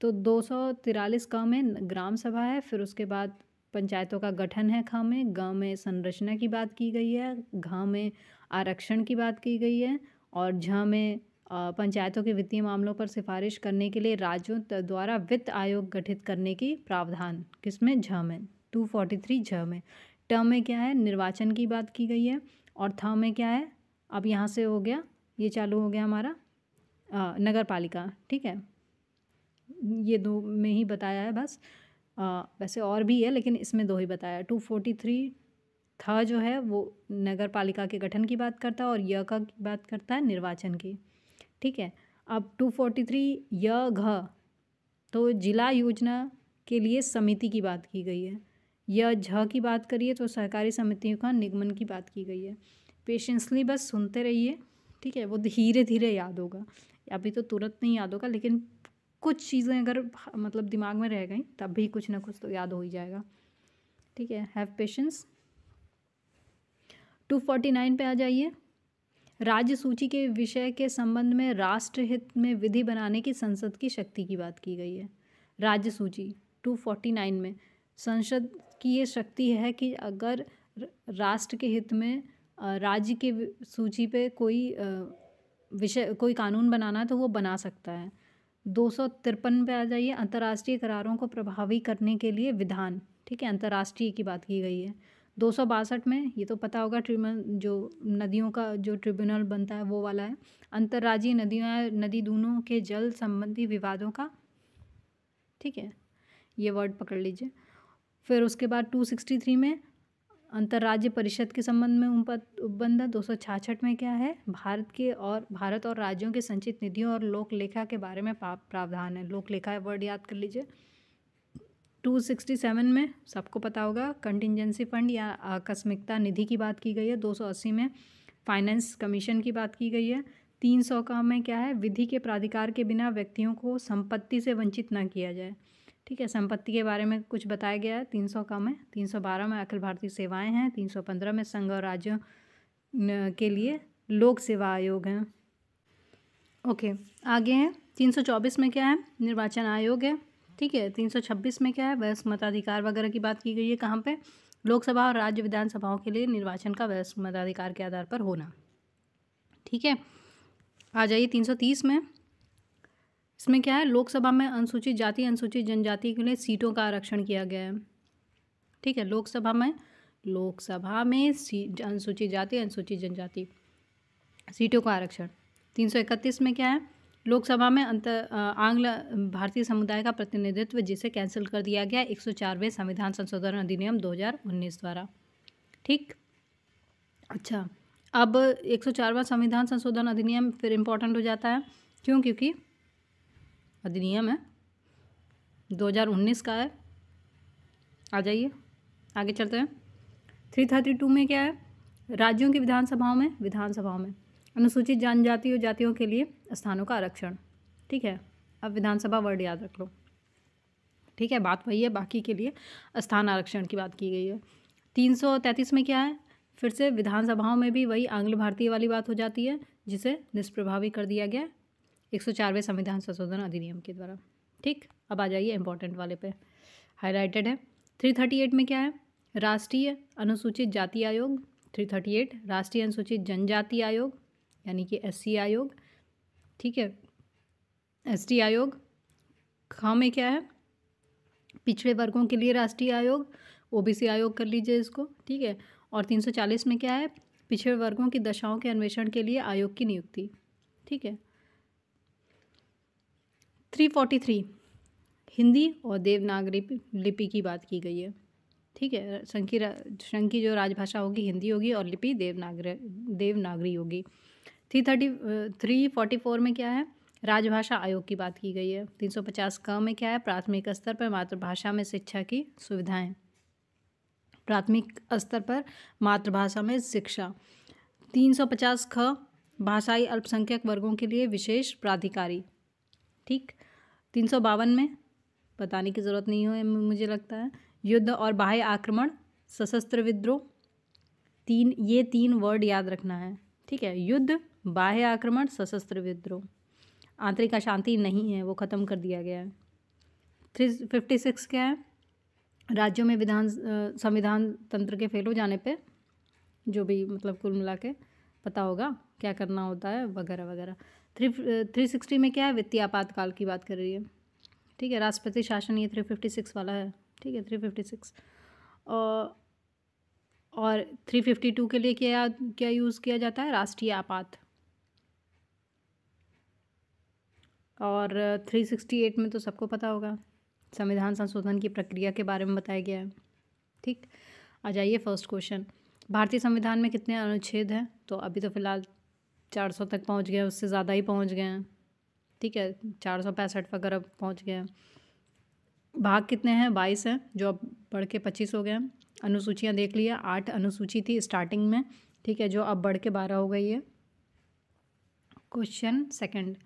तो दो सौ तिरालीस गाँव में ग्राम सभा है फिर उसके बाद पंचायतों का गठन है ख में ग में संरचना की बात की गई है घ में आरक्षण की बात की गई है और झ में पंचायतों के वित्तीय मामलों पर सिफारिश करने के लिए राज्यों द्वारा वित्त आयोग गठित करने की प्रावधान किसमें झ में टू फोर्टी थ्री झ में ट में क्या है निर्वाचन की बात की गई है और थ में क्या है अब यहाँ से हो गया ये चालू हो गया हमारा आ, नगर पालिका ठीक है ये दो में ही बताया है बस आ, वैसे और भी है लेकिन इसमें दो ही बताया टू फोर्टी थ्री थ जो है वो नगर पालिका के गठन की बात करता है और य का की बात करता है निर्वाचन की ठीक है अब टू फोर्टी थ्री य घ तो जिला योजना के लिए समिति की बात की गई है या झ की बात करिए तो सहकारी समितियों का निगमन की बात की गई है पेशेंसली बस सुनते रहिए ठीक है वो धीरे धीरे याद होगा अभी तो तुरंत नहीं याद होगा लेकिन कुछ चीज़ें अगर मतलब दिमाग में रह गई तब भी कुछ ना कुछ तो याद हो ही जाएगा ठीक है have patience two forty nine पर आ जाइए राज्य सूची के विषय के संबंध में राष्ट्रहित में विधि बनाने की संसद की शक्ति की बात की गई है राज्य सूची टू फोर्टी नाइन में संसद की ये शक्ति है कि अगर राष्ट्र के हित में राज्य के सूची पे कोई विषय कोई कानून बनाना है तो वो बना सकता है दो सौ तिरपन पे आ जाइए अंतर्राष्ट्रीय करारों को प्रभावी करने के लिए विधान ठीक है अंतर्राष्ट्रीय की बात की गई है दो सौ बासठ में ये तो पता होगा ट्रिब्यूनल जो नदियों का जो ट्रिब्यूनल बनता है वो वाला है अंतर्राज्यीय नदियों नदी दोनों के जल संबंधी विवादों का ठीक है ये वर्ड पकड़ लीजिए फिर उसके बाद टू सिक्सटी थ्री में अंतर्राज्य परिषद के संबंध में उपबंध दो सौ छाछठ में क्या है भारत के और भारत और राज्यों के संचित निधियों और लोक लेखा के बारे में प्रावधान है लोक लेखा वर्ड याद कर लीजिए टू सिक्सटी सेवन में सबको पता होगा कंटिजेंसी फंड या आकस्मिकता निधि की बात की गई है दो सौ अस्सी में फाइनेंस कमीशन की बात की गई है तीन सौ का में क्या है विधि के प्राधिकार के बिना व्यक्तियों को संपत्ति से वंचित ना किया जाए ठीक है संपत्ति के बारे में कुछ बताया गया है तीन सौ कम है तीन सौ बारह में अखिल भारतीय सेवाएं हैं तीन सौ पंद्रह में संघ और राज्यों के लिए लोक सेवा आयोग हैं ओके आगे हैं तीन सौ चौबीस में क्या है निर्वाचन आयोग है ठीक है तीन सौ छब्बीस में क्या है वयस्क मताधिकार वगैरह की बात की गई है कहाँ पर लोकसभा और राज्य विधानसभाओं के लिए निर्वाचन का वयस्क मताधिकार के आधार पर होना ठीक है आ जाइए तीन सौ तीस में इसमें क्या है लोकसभा में अनुसूचित जाति अनुसूचित जनजाति के लिए सीटों का आरक्षण किया गया है ठीक है लोकसभा में लोकसभा में अनुसूचित जाति अनुसूचित जनजाति सीटों का आरक्षण तीन सौ इकतीस में क्या है लोकसभा में अंत आंग्ल भारतीय समुदाय का प्रतिनिधित्व जिसे कैंसिल कर दिया गया एक सौ चारवें संविधान संशोधन अधिनियम 2019 द्वारा ठीक अच्छा अब एक सौ चारवा संविधान संशोधन अधिनियम फिर इम्पोर्टेंट हो जाता है क्यों क्योंकि अधिनियम है 2019 का है आ जाइए आगे चलते हैं थ्री थर्टी टू में क्या है राज्यों की विधानसभाओं में विधानसभाओं में अनुसूचित जनजाति और जातियों के लिए स्थानों का आरक्षण ठीक है अब विधानसभा वर्ड याद रख लो ठीक है बात वही है बाकी के लिए स्थान आरक्षण की बात की गई है तीन सौ तैंतीस में क्या है फिर से विधानसभाओं में भी वही आंग्ल भारतीय वाली बात हो जाती है जिसे निष्प्रभावी कर दिया गया एक सौ चारवें संविधान संशोधन अधिनियम के द्वारा ठीक अब आ जाइए इंपॉर्टेंट वाले पे हाईलाइटेड है थ्री थर्टी एट में क्या है राष्ट्रीय अनुसूचित जाति आयोग थ्री थर्टी एट राष्ट्रीय अनुसूचित जनजाति आयोग यानी कि एस आयोग ठीक है एस आयोग ख में क्या है पिछड़े वर्गों के लिए राष्ट्रीय आयोग ओबीसी आयोग कर लीजिए इसको ठीक है और 340 में क्या है पिछड़े वर्गों की दशाओं के अन्वेषण के लिए आयोग की नियुक्ति ठीक है थ्री फोर्टी थ्री हिंदी और देवनागरी लिपि की बात की गई है ठीक है शंकी शंकी जो राजभाषा होगी हिंदी होगी और लिपि देवनागर देवनागरी होगी three thirty three forty four में क्या है राजभाषा आयोग की बात की गई है तीन सौ पचास क में क्या है प्राथमिक स्तर पर मातृभाषा में शिक्षा की सुविधाएं प्राथमिक स्तर पर मातृभाषा में शिक्षा तीन सौ पचास ख भाषाई अल्पसंख्यक वर्गों के लिए विशेष प्राधिकारी ठीक तीन सौ बावन में बताने की ज़रूरत नहीं हो मुझे लगता है युद्ध और बाह्य आक्रमण सशस्त्र विद्रोह तीन ये तीन वर्ड याद रखना है ठीक है युद्ध बाह्य आक्रमण सशस्त्र विद्रोह आंतरिक अशांति नहीं है वो ख़त्म कर दिया गया है थ्री फिफ्टी सिक्स क्या है राज्यों में विधान संविधान तंत्र के फेल हो जाने पे जो भी मतलब कुल मिला के पता होगा क्या करना होता है वगैरह वगैरह थ्री थ्री सिक्सटी में क्या है वित्तीय आपातकाल की बात कर रही है ठीक है राष्ट्रपति शासन ये थ्री फिफ्टी सिक्स वाला है ठीक है थ्री फिफ्टी सिक्स और और थ्री फिफ्टी टू के लिए क्या क्या यूज़ किया जाता है राष्ट्रीय आपात और थ्री सिक्सटी एट में तो सबको पता होगा संविधान संशोधन की प्रक्रिया के बारे में बताया गया है ठीक आ जाइए फर्स्ट क्वेश्चन भारतीय संविधान में कितने अनुच्छेद हैं तो अभी तो फ़िलहाल चार सौ तक पहुँच गए उससे ज़्यादा ही पहुँच गए हैं ठीक है चार सौ पैंसठ वगैरह पहुँच गए हैं भाग कितने हैं बाईस हैं जो अब बढ़ के पच्चीस हो गए हैं अनुसूचियाँ देख लिया आठ अनुसूची थी स्टार्टिंग में ठीक है जो अब बढ़ के बारह हो गई है क्वेश्चन सेकंड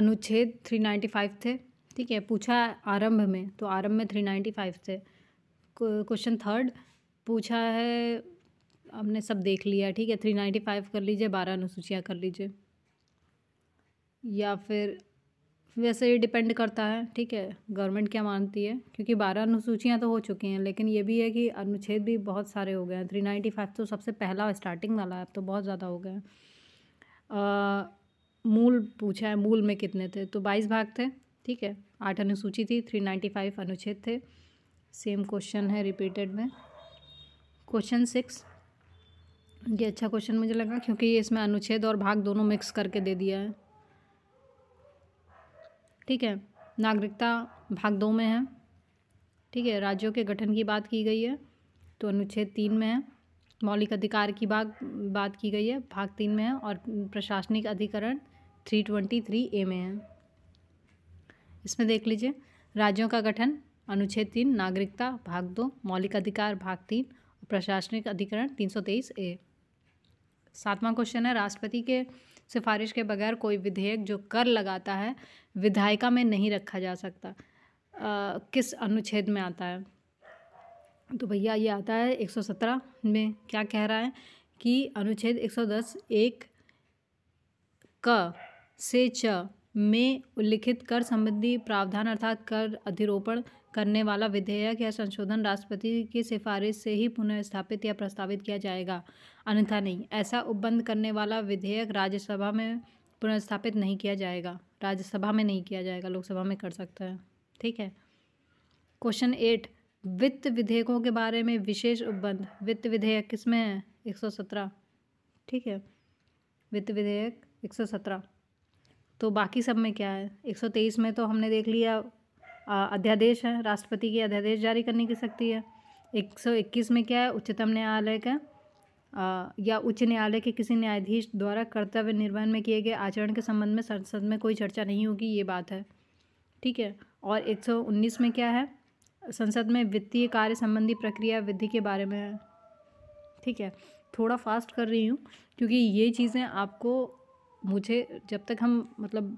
अनुच्छेद थ्री नाइन्टी फाइव थे ठीक है पूछा आरंभ में तो आरंभ में थ्री नाइन्टी फाइव थे क्वेश्चन थर्ड पूछा है हमने सब देख लिया ठीक है थ्री नाइन्टी फाइव कर लीजिए बारह अनुसूचियाँ कर लीजिए या फिर वैसे ये डिपेंड करता है ठीक है गवर्नमेंट क्या मानती है क्योंकि बारह अनुसूचियाँ तो हो चुकी हैं लेकिन ये भी है कि अनुच्छेद भी बहुत सारे हो गए हैं थ्री नाइन्टी फाइव तो सबसे पहला स्टार्टिंग वाला है तो बहुत ज़्यादा हो गए हैं मूल पूछा है मूल में कितने थे तो बाईस भाग थे ठीक है आठ अनुसूची थी थ्री नाइन्टी फाइव अनुच्छेद थे सेम क्वेश्चन है रिपीटेड में क्वेश्चन सिक्स ये अच्छा क्वेश्चन मुझे लगा क्योंकि इसमें अनुच्छेद और भाग दोनों मिक्स करके दे दिया है ठीक है नागरिकता भाग दो में है ठीक है राज्यों के गठन की बात की गई है तो अनुच्छेद तीन में है मौलिक अधिकार की बात बात की गई है भाग तीन में है और प्रशासनिक अधिकरण थ्री ट्वेंटी थ्री ए में है इसमें देख लीजिए राज्यों का गठन अनुच्छेद तीन नागरिकता भाग दो मौलिक अधिकार भाग तीन प्रशासनिक अधिकरण तीन सौ तेईस ए सातवां क्वेश्चन है राष्ट्रपति के सिफारिश के बगैर कोई विधेयक जो कर लगाता है विधायिका में नहीं रखा जा सकता आ, किस अनुच्छेद में आता है तो भैया ये आता है 117 में क्या कह रहा है कि अनुच्छेद 110 एक क से च में उल्लिखित कर संबंधी प्रावधान अर्थात कर अधिरोपण करने वाला विधेयक या संशोधन राष्ट्रपति की सिफारिश से ही पुनर्स्थापित या प्रस्तावित किया जाएगा अन्यथा नहीं ऐसा उपबंध करने वाला विधेयक राज्यसभा में पुनर्स्थापित नहीं किया जाएगा राज्यसभा में नहीं किया जाएगा लोकसभा में कर सकता है ठीक है क्वेश्चन एट वित्त विधेयकों के बारे में विशेष उपबंध वित्त विधेयक किसमें है एक सौ सत्रह ठीक है वित्त विधेयक एक सौ सत्रह तो बाकी सब में क्या है एक सौ तेईस में तो हमने देख लिया अध्यादेश है राष्ट्रपति की अध्यादेश जारी करने की शक्ति है एक सौ इक्कीस में क्या है उच्चतम न्यायालय का या उच्च न्यायालय के किसी न्यायाधीश द्वारा कर्तव्य निर्वहन में किए गए आचरण के संबंध में संसद में कोई चर्चा नहीं होगी ये बात है ठीक है और 119 में क्या है संसद में वित्तीय कार्य संबंधी प्रक्रिया विधि के बारे में है ठीक है थोड़ा फास्ट कर रही हूँ क्योंकि ये चीज़ें आपको मुझे जब तक हम मतलब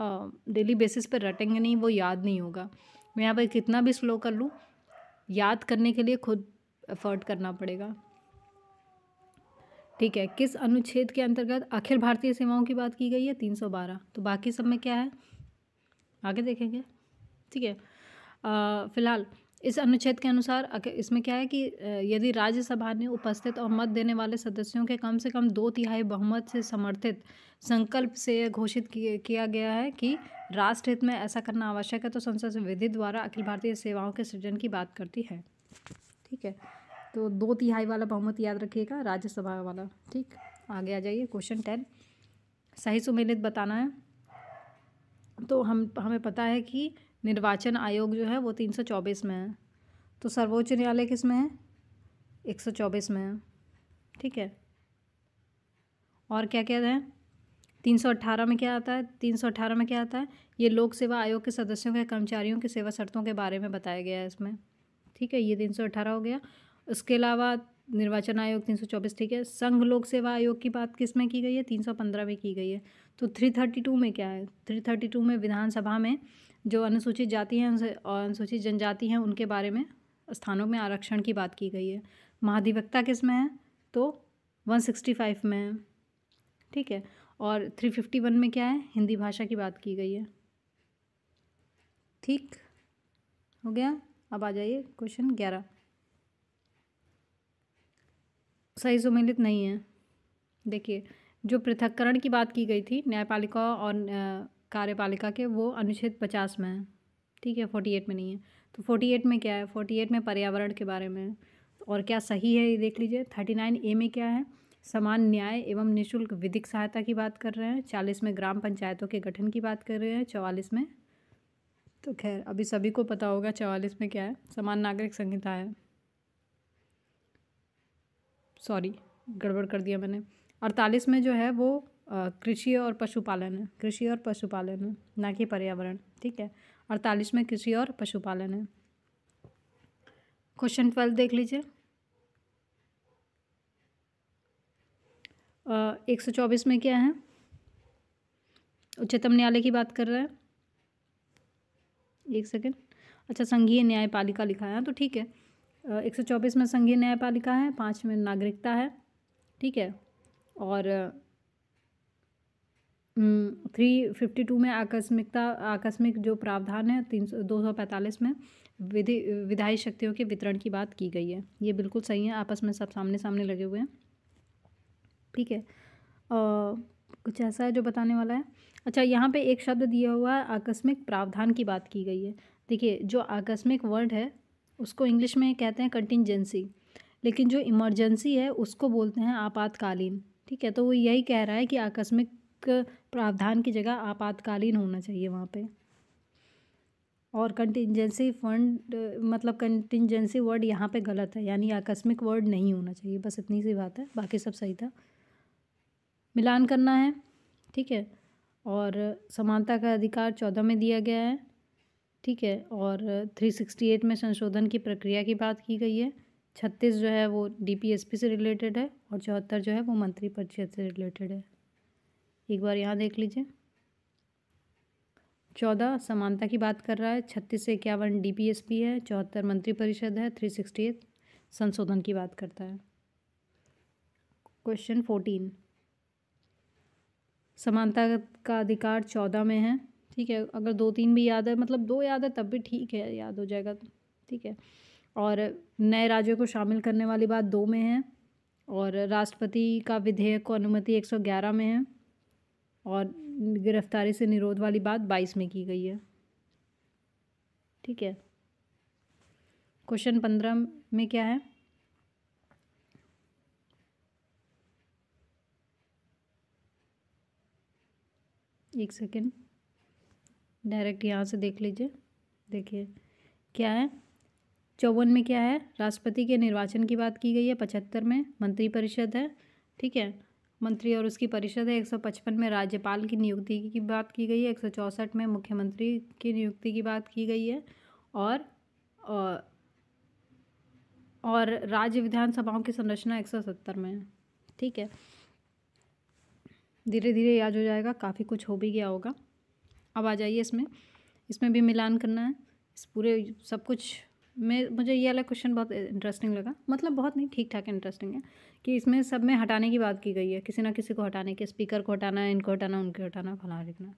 डेली बेसिस पर रटेंगे नहीं वो याद नहीं होगा मैं यहाँ पर कितना भी स्लो कर लूँ याद करने के लिए खुद एफर्ट करना पड़ेगा ठीक है किस अनुच्छेद के अंतर्गत अखिल भारतीय सेवाओं की बात की गई है तीन सौ बारह तो बाकी सब में क्या है आगे देखेंगे ठीक है फ़िलहाल इस अनुच्छेद के अनुसार इसमें क्या है कि यदि राज्यसभा ने उपस्थित और मत देने वाले सदस्यों के कम से कम दो तिहाई बहुमत से समर्थित संकल्प से घोषित किया गया है कि राष्ट्र हित में ऐसा करना आवश्यक है तो संसद विधि द्वारा अखिल भारतीय सेवाओं के सृजन की बात करती है ठीक है तो दो तिहाई वाला बहुमत याद रखिएगा राज्यसभा वाला ठीक आगे आ जाइए क्वेश्चन टेन सही सुमेलित बताना है तो हम हमें पता है कि निर्वाचन आयोग जो है वो तीन सौ चौबीस में है तो सर्वोच्च न्यायालय किस में है एक सौ चौबीस में है ठीक है और क्या कहते हैं तीन सौ अट्ठारह में क्या आता है तीन सौ अट्ठारह में क्या आता है ये लोक सेवा आयोग के सदस्यों के कर्मचारियों की सेवा शर्तों के बारे में बताया गया है इसमें ठीक है ये तीन सौ अट्ठारह हो गया उसके अलावा निर्वाचन आयोग तीन सौ चौबीस ठीक है संघ लोक सेवा आयोग की बात किस में की गई है तीन सौ पंद्रह में की गई है तो थ्री थर्टी टू में क्या है थ्री थर्टी टू में विधानसभा में जो अनुसूचित जाति हैं और अनुसूचित जनजाति हैं उनके बारे में स्थानों में आरक्षण की बात की गई है महाधिवक्ता किस में है तो 165 में है ठीक है और 351 में क्या है हिंदी भाषा की बात की गई है ठीक हो गया अब आ जाइए क्वेश्चन ग्यारह सही सुमिलित नहीं है देखिए जो पृथककरण की बात की गई थी न्यायपालिका और कार्यपालिका के वो अनुच्छेद पचास में है ठीक है फोर्टी एट में नहीं है तो फोर्टी एट में क्या है फोर्टी एट में पर्यावरण के बारे में और क्या सही है ये देख लीजिए थर्टी नाइन ए में क्या है समान न्याय एवं निःशुल्क विधिक सहायता की बात कर रहे हैं चालीस में ग्राम पंचायतों के गठन की बात कर रहे हैं चवालीस में तो खैर अभी सभी को पता होगा चवालीस में क्या है समान नागरिक संहिता है सॉरी गड़बड़ कर दिया मैंने अड़तालीस में जो है वो कृषि और पशुपालन है कृषि और पशुपालन है ना कि पर्यावरण ठीक है अड़तालीस में कृषि और पशुपालन है क्वेश्चन ट्वेल्व देख लीजिए एक सौ चौबीस में क्या है उच्चतम न्यायालय की बात कर रहे हैं एक सेकेंड अच्छा संघीय न्यायपालिका लिखा है हाँ, तो ठीक है एक सौ चौबीस में संघीय न्यायपालिका है पाँच में नागरिकता है ठीक है और थ्री फिफ्टी टू में आकस्मिकता आकस्मिक जो प्रावधान है तीन सौ दो सौ पैंतालीस में विधि विधायी शक्तियों के वितरण की बात की गई है ये बिल्कुल सही है आपस में सब सामने सामने लगे हुए हैं ठीक है और कुछ ऐसा है जो बताने वाला है अच्छा यहाँ पे एक शब्द दिया हुआ है आकस्मिक प्रावधान की बात की गई है देखिए जो आकस्मिक वर्ड है उसको इंग्लिश में कहते हैं कंटिजेंसी लेकिन जो इमरजेंसी है उसको बोलते हैं आपातकालीन ठीक है तो वो यही कह रहा है कि आकस्मिक प्रावधान की जगह आपातकालीन होना चाहिए वहाँ पे और कंटिजेंसी फंड मतलब कंटिजेंसी वर्ड यहाँ पे गलत है यानी आकस्मिक वर्ड नहीं होना चाहिए बस इतनी सी बात है बाकी सब सही था मिलान करना है ठीक है और समानता का अधिकार चौदह में दिया गया है ठीक है और थ्री सिक्सटी एट में संशोधन की प्रक्रिया की बात की गई है छत्तीस जो है वो डी से रिलेटेड है और चौहत्तर जो है वो मंत्री परिषद से रिलेटेड है एक बार यहाँ देख लीजिए चौदह समानता की बात कर रहा है छत्तीस से इक्यावन डी पी एस पी है चौहत्तर मंत्री परिषद है थ्री सिक्सटी एट संशोधन की बात करता है क्वेश्चन फोर्टीन समानता का अधिकार चौदह में है ठीक है अगर दो तीन भी याद है मतलब दो याद है तब भी ठीक है याद हो जाएगा ठीक है और नए राज्यों को शामिल करने वाली बात दो में है और राष्ट्रपति का विधेयक को अनुमति एक सौ ग्यारह में है और गिरफ्तारी से निरोध वाली बात बाईस में की गई है ठीक है क्वेश्चन पंद्रह में क्या है एक सेकेंड डायरेक्ट यहाँ से देख लीजिए देखिए क्या है चौवन में क्या है राष्ट्रपति के निर्वाचन की बात की गई है पचहत्तर में मंत्रिपरिषद है ठीक है मंत्री और उसकी परिषद है एक सौ पचपन में राज्यपाल की नियुक्ति की बात की गई है एक सौ चौंसठ में मुख्यमंत्री की नियुक्ति की बात की गई है और और राज्य विधानसभाओं की संरचना एक सौ सत्तर में है ठीक है धीरे धीरे याद हो जाएगा काफ़ी कुछ हो भी गया होगा अब आ जाइए इसमें इसमें भी मिलान करना है इस पूरे सब कुछ मैं मुझे ये वाला क्वेश्चन बहुत इंटरेस्टिंग लगा मतलब बहुत नहीं ठीक ठाक इंटरेस्टिंग है कि इसमें सब में हटाने की बात की गई है किसी ना किसी को हटाने की स्पीकर को हटाना है इनको हटाना उनको हटाना फला लिखना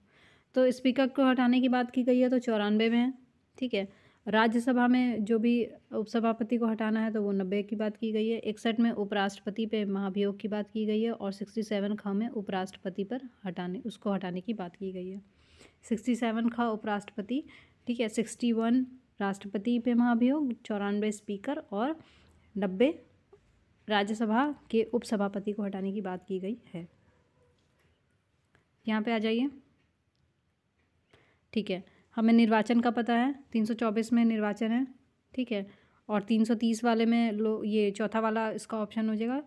तो स्पीकर को हटाने की बात की गई है तो चौरानवे में है ठीक है राज्यसभा में जो भी उपसभापति को हटाना है तो वो नब्बे की बात की गई है इकसठ में उपराष्ट्रपति पे महाभियोग की बात की गई है और सिक्सटी सेवन ख में उपराष्ट्रपति पर हटाने उसको हटाने की बात की गई है सिक्सटी सेवन ख उपराष्ट्रपति ठीक है सिक्सटी वन राष्ट्रपति पे महाभियोग चौरानवे स्पीकर और नब्बे राज्यसभा के उपसभापति को हटाने की बात की गई है यहाँ पे आ जाइए ठीक है हमें निर्वाचन का पता है तीन सौ चौबीस में निर्वाचन है ठीक है और तीन सौ तीस वाले में लो ये चौथा वाला इसका ऑप्शन हो जाएगा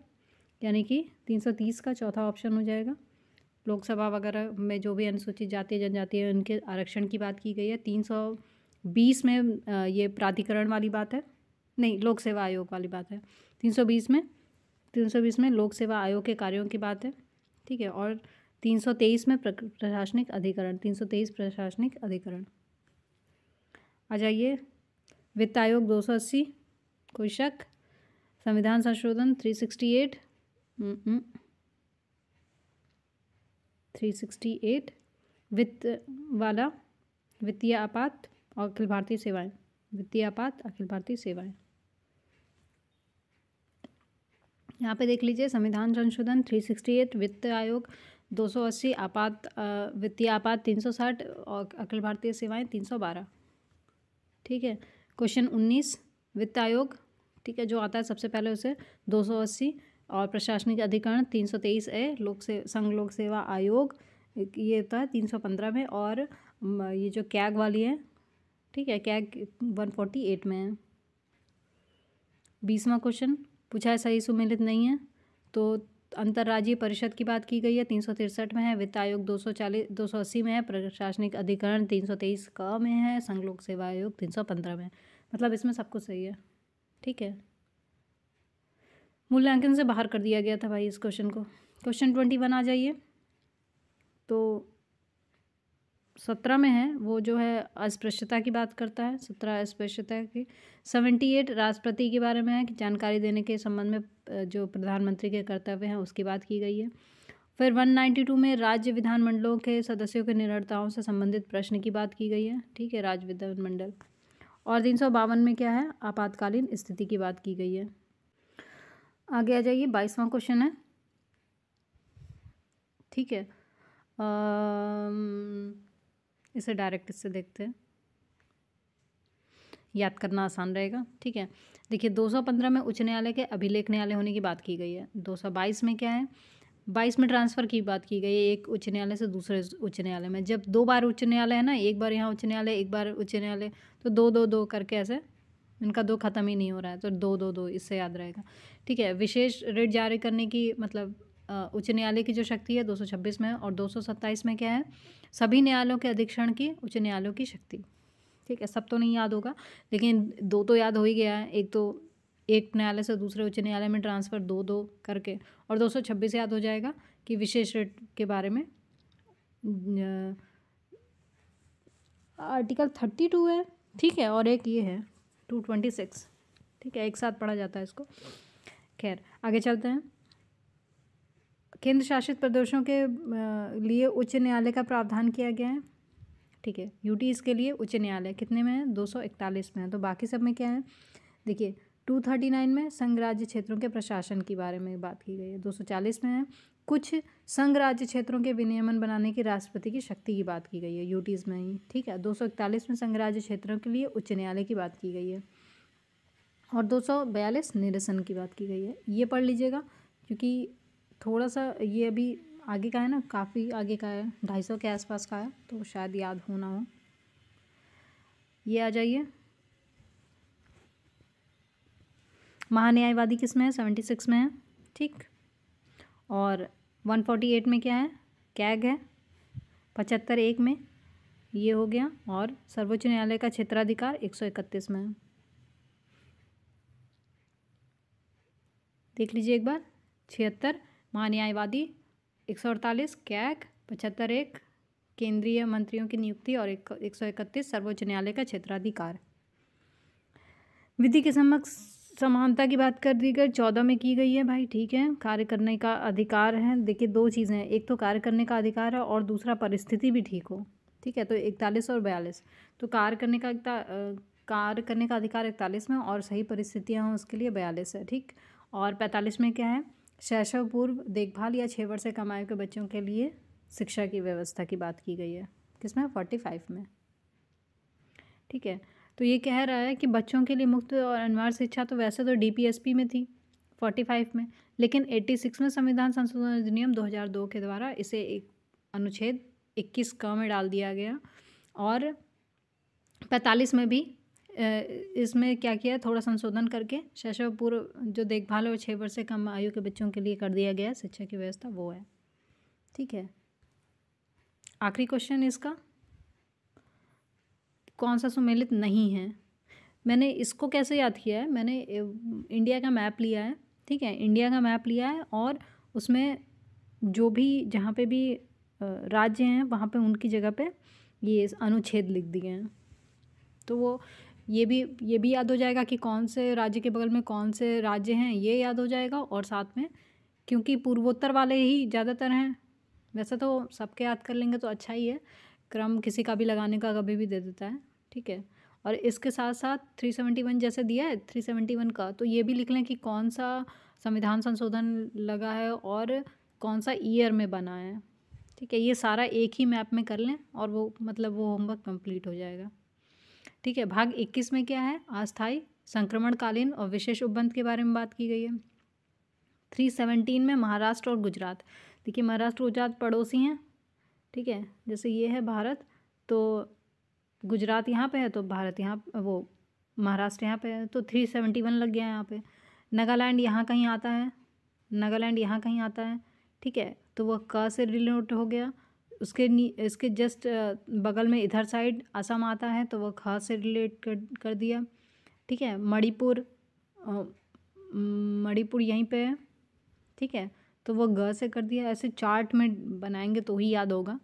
यानी कि तीन सौ तीस का चौथा ऑप्शन हो जाएगा लोकसभा वगैरह में जो भी अनुसूचित जाति जनजाति है उनके आरक्षण की बात की गई है तीन सौ बीस में ये प्राधिकरण वाली बात है नहीं लोक सेवा आयोग वाली बात है तीन सौ बीस में तीन सौ बीस में लोक सेवा आयोग के कार्यों की बात है ठीक है और तीन सौ तेईस में प्रशासनिक अधिकरण तीन सौ तेईस प्रशासनिक अधिकरण आ जाइए वित्त आयोग दो सौ अस्सी कोई शक संविधान संशोधन थ्री सिक्सटी एट हम्म, हम्म। थ्री सिक्सटी एट वित्त वाला वित्तीय आपात और अखिल भारतीय सेवाएं वित्तीय आपात अखिल भारतीय सेवाएं यहाँ पे देख लीजिए संविधान संशोधन थ्री सिक्सटी एट वित्त आयोग दो सौ अस्सी आपात वित्तीय आपात तीन सौ साठ और अखिल भारतीय सेवाएं बारह ठीक है क्वेश्चन उन्नीस वित्त आयोग ठीक है जो आता है सबसे पहले उसे दो सौ अस्सी और प्रशासनिक अधिकरण तीन सौ तेईस ए लोक से संघ लोक सेवा आयोग ये होता है तीन सौ पंद्रह में और ये जो कैग वाली है ठीक है क्या वन फोर्टी एट में है बीसवा क्वेश्चन पूछा है सही सुमिलित नहीं है तो अंतर्राज्यीय परिषद की बात की गई है तीन सौ तिरसठ में है वित्त आयोग दो सौ चालीस दो सौ अस्सी में है प्रशासनिक अधिकरण तीन सौ तेईस क में है संघ लोक सेवा आयोग तीन सौ पंद्रह में मतलब इसमें सब कुछ सही है ठीक है मूल्यांकन से बाहर कर दिया गया था भाई इस क्वेश्चन को क्वेश्चन ट्वेंटी वन आ जाइए तो सत्रह में है वो जो है अस्पृश्यता की बात करता है सत्रह अस्पृश्यता की सेवेंटी एट राष्ट्रपति के बारे में है कि जानकारी देने के संबंध में जो प्रधानमंत्री के कर्तव्य हैं उसकी बात की गई है फिर वन नाइन्टी टू में राज्य विधानमंडलों के सदस्यों के निर्णताओं से संबंधित प्रश्न की बात की गई है ठीक है राज्य विधानमंडल और तीन सौ बावन में क्या है आपातकालीन स्थिति की बात की गई है आगे आ जाइए बाईसवां क्वेश्चन है ठीक है आ... इसे डायरेक्ट इससे देखते हैं याद करना आसान रहेगा ठीक है देखिए 215 में उच्च न्यायालय के अभिलेख न्यायालय होने की बात की गई है 222 में क्या है बाईस में ट्रांसफ़र की बात की गई है एक उच्च न्यायालय से दूसरे उच्च न्यायालय में जब दो बार उच्च न्यायालय है ना एक बार यहाँ उच्च न्यायालय एक बार उच्च न्यायालय तो दो दो दो करके ऐसे इनका दो ख़त्म ही नहीं हो रहा है तो दो दो दो इससे याद रहेगा ठीक है विशेष रेट जारी करने की मतलब उच्च न्यायालय की जो शक्ति है 226 में और 227 में क्या है सभी न्यायालयों के अधीक्षण की उच्च न्यायालयों की शक्ति ठीक है सब तो नहीं याद होगा लेकिन दो तो याद हो ही गया है एक तो एक न्यायालय से दूसरे उच्च न्यायालय में ट्रांसफ़र दो दो करके और 226 याद हो जाएगा कि विशेष रेट के बारे में आर्टिकल थर्टी टू है ठीक है और एक ये है टू ट्वेंटी सिक्स ठीक है एक साथ पढ़ा जाता है इसको खैर आगे चलते हैं केंद्र शासित प्रदेशों के लिए उच्च न्यायालय का प्रावधान किया गया है ठीक है यूटीज़ के लिए उच्च न्यायालय कितने में है दो सौ इकतालीस में है तो बाकी सब में क्या है देखिए टू थर्टी नाइन में संघ राज्य क्षेत्रों के प्रशासन के बारे में बात की गई है दो सौ चालीस में है कुछ संघ राज्य क्षेत्रों के विनियमन बनाने की राष्ट्रपति की शक्ति की बात की गई है यूटीज़ में ही ठीक है दो सौ इकतालीस में संघ राज्य क्षेत्रों के लिए उच्च न्यायालय की बात की गई है और दो सौ बयालीस निरसन की बात की गई है ये पढ़ लीजिएगा क्योंकि थोड़ा सा ये अभी आगे का है ना काफ़ी आगे का है ढाई सौ के आसपास का है तो शायद याद होना हो ये आ जाइए महान्यायवादी किस में है सेवेंटी सिक्स में है ठीक और वन फोर्टी एट में क्या है कैग है पचहत्तर एक में ये हो गया और सर्वोच्च न्यायालय का क्षेत्राधिकार एक सौ इकतीस में है देख लीजिए एक बार छिहत्तर महान्यायवादी एक सौ अड़तालीस कैक पचहत्तर एक केंद्रीय मंत्रियों की नियुक्ति और एक एक सौ इकतीस सर्वोच्च न्यायालय का क्षेत्राधिकार विधि के समक्ष समानता की बात कर दी गई चौदह में की गई है भाई ठीक है कार्य करने का अधिकार है देखिए दो चीज़ें हैं एक तो कार्य करने का अधिकार है और दूसरा परिस्थिति भी ठीक हो ठीक है तो इकतालीस और बयालीस तो कार्य करने का कार्य करने का अधिकार इकतालीस में और सही परिस्थितियाँ हों उसके लिए बयालीस है ठीक और पैंतालीस में क्या है शैशव पूर्व देखभाल या छः वर्ष से कम आयु के बच्चों के लिए शिक्षा की व्यवस्था की बात की गई है किसमें फोर्टी फाइव में ठीक है तो ये कह रहा है कि बच्चों के लिए मुफ्त और अनिवार्य शिक्षा तो वैसे तो डीपीएसपी में थी फोर्टी फाइव में लेकिन एट्टी सिक्स में संविधान संशोधन अधिनियम दो हज़ार दो के द्वारा इसे एक अनुच्छेद इक्कीस क में डाल दिया गया और पैंतालीस में भी इसमें क्या किया है थोड़ा संशोधन करके शैशव पूर्व जो देखभाल और छः वर्ष से कम आयु के बच्चों के लिए कर दिया गया है शिक्षा की व्यवस्था वो है ठीक है आखिरी क्वेश्चन इसका कौन सा सुमेलित नहीं है मैंने इसको कैसे याद किया है मैंने इंडिया का मैप लिया है ठीक है इंडिया का मैप लिया है और उसमें जो भी जहाँ पे भी राज्य हैं वहाँ पे उनकी जगह पे ये अनुच्छेद लिख दिए हैं तो वो ये भी ये भी याद हो जाएगा कि कौन से राज्य के बगल में कौन से राज्य हैं ये याद हो जाएगा और साथ में क्योंकि पूर्वोत्तर वाले ही ज़्यादातर हैं वैसे तो सबके याद कर लेंगे तो अच्छा ही है क्रम किसी का भी लगाने का कभी भी दे देता है ठीक है और इसके साथ साथ थ्री सेवेंटी वन जैसे दिया है थ्री सेवेंटी वन का तो ये भी लिख लें कि कौन सा संविधान संशोधन लगा है और कौन सा ईयर में बना है ठीक है ये सारा एक ही मैप में कर लें और वो मतलब वो होमवर्क कंप्लीट हो जाएगा ठीक है भाग इक्कीस में क्या है अस्थायी संक्रमणकालीन और विशेष उपबंध के बारे में बात की गई है थ्री सेवनटीन में महाराष्ट्र और गुजरात देखिए महाराष्ट्र गुजरात पड़ोसी हैं ठीक है जैसे ये है भारत तो गुजरात यहाँ पे है तो भारत यहाँ वो महाराष्ट्र यहाँ पे है तो थ्री सेवेंटी वन लग गया है यहाँ पे नागालैंड यहाँ कहीं आता है नागालैंड यहाँ कहीं आता है ठीक है तो वह क से रिलेट हो गया उसके नी इसके जस्ट बगल में इधर साइड असम आता है तो वो ख से रिलेट कर कर दिया ठीक है मणिपुर मणिपुर यहीं पे है ठीक है तो वो ग से कर दिया ऐसे चार्ट में बनाएंगे तो ही याद होगा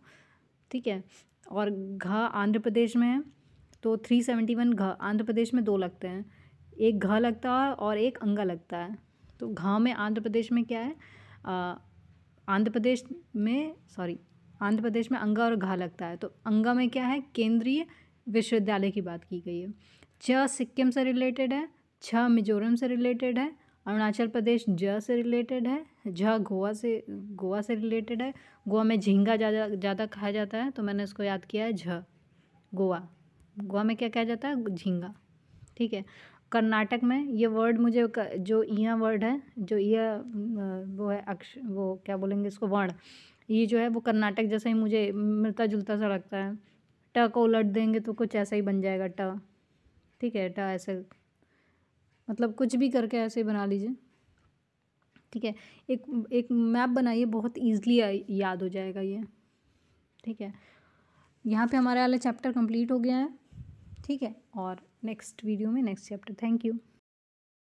ठीक है और घ आंध्र प्रदेश में है तो थ्री सेवेंटी वन घ आंध्र प्रदेश में दो लगते हैं एक घ लगता है और एक अंगा लगता है तो घ में आंध्र प्रदेश में क्या है आंध्र प्रदेश में सॉरी आंध्र प्रदेश में अंगा और घा लगता है तो अंगा में क्या है केंद्रीय विश्वविद्यालय की बात की गई है छ सिक्किम से रिलेटेड है छ मिजोरम से रिलेटेड है अरुणाचल प्रदेश ज से रिलेटेड है झ गोवा से गोवा से रिलेटेड है गोवा में झींगा ज़्यादा ज़्यादा खाया जाता है तो मैंने इसको याद किया है झ गोवा गोवा में क्या कहा जाता है झींगा ठीक है कर्नाटक में ये वर्ड मुझे जो यह वर्ड है जो यह वो है अक्ष वो क्या बोलेंगे इसको वर्ण ये जो है वो कर्नाटक जैसा ही मुझे मिलता जुलता सा लगता है ट को उलट देंगे तो कुछ ऐसा ही बन जाएगा ट ठीक है ट ऐसे मतलब कुछ भी करके ऐसे ही बना लीजिए ठीक है एक एक मैप बनाइए बहुत ईजिली याद हो जाएगा ये ठीक है यहाँ पे हमारा वाला चैप्टर कंप्लीट हो गया है ठीक है और नेक्स्ट वीडियो में नेक्स्ट चैप्टर थैंक यू